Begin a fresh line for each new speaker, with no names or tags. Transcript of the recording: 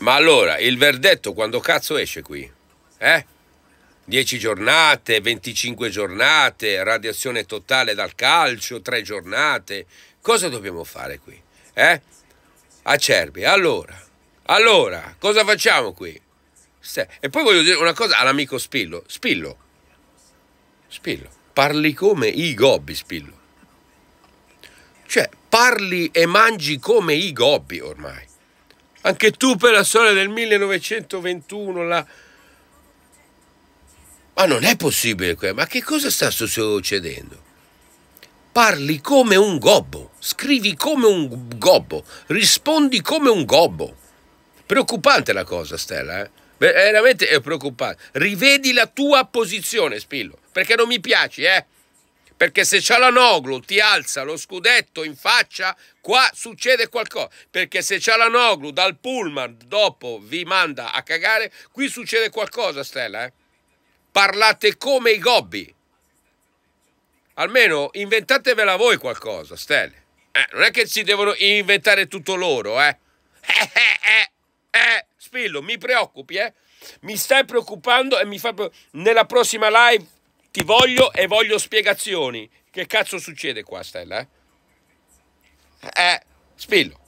Ma allora, il verdetto quando cazzo esce qui? Eh? 10 giornate, 25 giornate, radiazione totale dal calcio, 3 giornate. Cosa dobbiamo fare qui? Eh? Acerbi, allora, allora, cosa facciamo qui? E poi voglio dire una cosa all'amico Spillo. Spillo, Spillo, parli come i gobbi, Spillo. Cioè, parli e mangi come i gobbi ormai. Anche tu per la storia del 1921, la...
Ma non è possibile, ma che cosa sta succedendo? Parli come un gobbo, scrivi come un gobbo, rispondi come un
gobbo. Preoccupante la cosa, Stella, eh? Veramente è preoccupante. Rivedi la tua posizione, Spillo, perché non mi piaci, eh? Perché se Cialanoglu ti alza lo scudetto in faccia, qua succede qualcosa. Perché se Cialanoglu dal pullman dopo vi manda a cagare, qui succede qualcosa, Stella. Eh? Parlate come i gobbi. Almeno inventatevela voi qualcosa, Stella, Eh, non è che si devono inventare tutto loro, eh. Eh, eh, eh, eh. Spillo, mi preoccupi, eh. Mi stai preoccupando e mi fa... Nella prossima live ti voglio e voglio spiegazioni. Che cazzo succede qua, Stella? Eh, eh spillo.